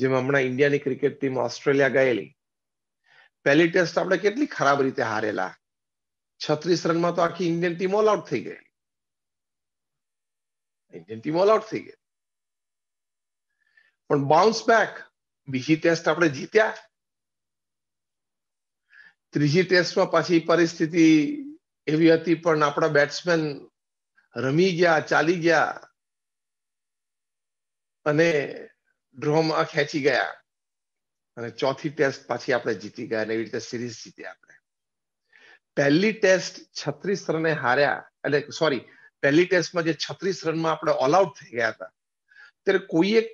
જેમ હમણાં ઇન્ડિયાની ક્રિકેટ ટીમ ઓસ્ટ્રેલિયા ગયેલી પહેલી ટેસ્ટ આપણે કેટલી ખરાબ રીતે હારેલા છત્રીસ રનમાં તો આખી ઇન્ડિયન ટીમ ઓલ આઉટ થઈ ગઈ ઇન્ડિયન ટીમ ઓલ આઉટ થઈ ગઈ પણ બાઉન્સ બેક બીજી ટેસ્ટ આપણે જીત્યા ત્રીજી ટેસ્ટમાં પાછી પરિસ્થિતિ એવી હતી પણ આપણા બેટ્સમેન રમી ગયા ચાલી ગયા અને дроમ આ ખેચી ગયા અને ચોથી ટેસ્ટ પાછી આપણે જીતી ગયા અને એ રીતે સિરીઝ જીતીએ આપણે પહેલી ટેસ્ટ 36 રનમાં હાર્યા એટલે સોરી પહેલી ટેસ્ટમાં જે 36 રનમાં આપણે ઓલ આઉટ થઈ ગયા હતા ત્યારે કોઈ એક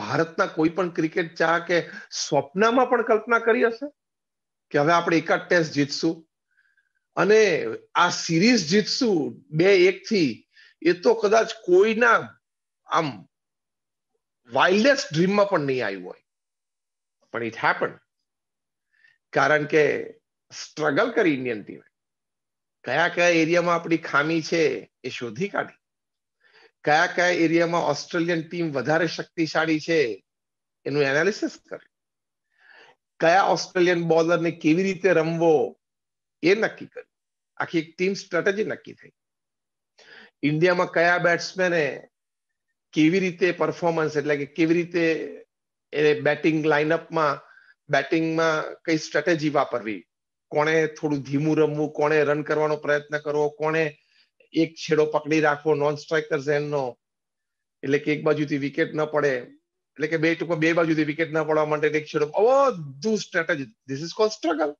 ભારત ના કોઈ પણ ક્રિકેટ ચા કે સ્વપ્નામાં પણ કલ્પના કરી હશે કે હવે આપણે એક આટ ટેસ્ટ જીતીશું અને આ સિરીઝ જીતીશું 2-1 થી એ તો કદાચ કોઈના આમ વાઇલ્ડેસ્ટ ડ્રીમમાં પણ નહીં આવ્યું હોય પણ ઇટ હેપન કારણ કે સ્ટ્રગલ કરી ઇન્ડિયન ટીમે કયા કયા એરિયામાં આપણી ખામી છે એ શોધી કાઢી કયા કયા એરિયામાં ઓસ્ટ્રેલિયન ટીમ વધારે શક્તિશાળી છે એનું એનાલિસિસ કર્યું કયા ઓસ્ટ્રેલિયન બોલરને કેવી રીતે રમવો એ નક્કી કર્યું આખી એક ટીમ સ્ટ્રેટેજી નક્કી થઈ ઇન્ડિયામાં કયા બેટ્સમેને કેવી રીતે પરફોર્મન્સ એટલે કે કેવી રીતે એ બેટિંગ લાઈનઅપ માં બેટિંગ માં કઈ સ્ટ્રેટેજી વાપરવી કોણે થોડું ધીમુરમવું કોણે રન કરવાનો પ્રયત્ન કરવો કોણે એક છેડો પકડી રાખવો નોન સ્ટ્રાઈકર સેન નો એટલે કે એક બાજુ થી વિકેટ ન પડે એટલે કે બેય ટુકમાં બેય બાજુ થી વિકેટ ન પડવા માટે એક છેડો ઓ બહુ જો strategy this is called struggle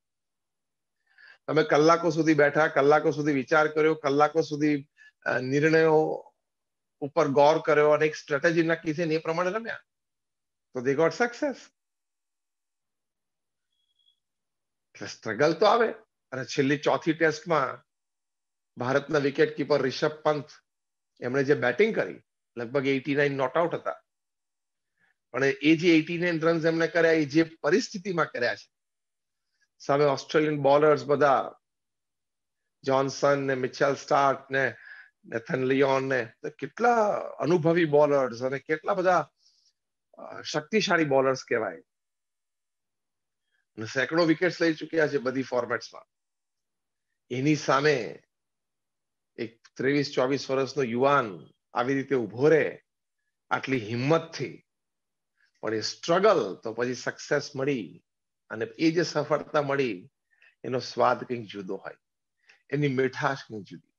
અમે કલાકો સુધી બેઠા કલાકો સુધી વિચાર કર્યો કલાકો સુધી નિર્ણય ઉપર गौर કરે અનેક સ્ટ્રેટેજી નકી છે ને એ પ્રમાણે રહ્યા તો ધે ગોટ સક્સેસ કસ્ટ્રગલ તો આવે અને છેલ્લી ચોથી ટેસ્ટમાં ભારતના વિકેટકીપર ઋષભ પંત એમણે જે બેટિંગ કરી લગભગ 89 નોટ આઉટ હતા અને એ જે 89 રન તેમણે કર્યા એ જે પરિસ્થિતિમાં કર્યા છે સાવ ઓસ્ટ્રેલિયન બોલર્સ બધા જોનસન ને મિચેલ સ્ટાર્ટ ને નેથન લિયોન ને કેટલા અનુભવી બોલર્સ અને કેટલા બધા શક્તિશાળી બોલર્સ કહેવાય અને સેંકડો વિકેટ્સ લઈ ચુક્યા છે બધી ફોર્મેટ્સમાં એની સામે એક ત્રેવીસ ચોવીસ વર્ષનો યુવાન આવી રીતે ઉભો રહે આટલી હિંમતથી પણ એ સ્ટ્રગલ તો પછી સક્સેસ મળી અને એ જે સફળતા મળી એનો સ્વાદ કંઈક જુદો હોય એની મીઠાશ કંઈક જુદી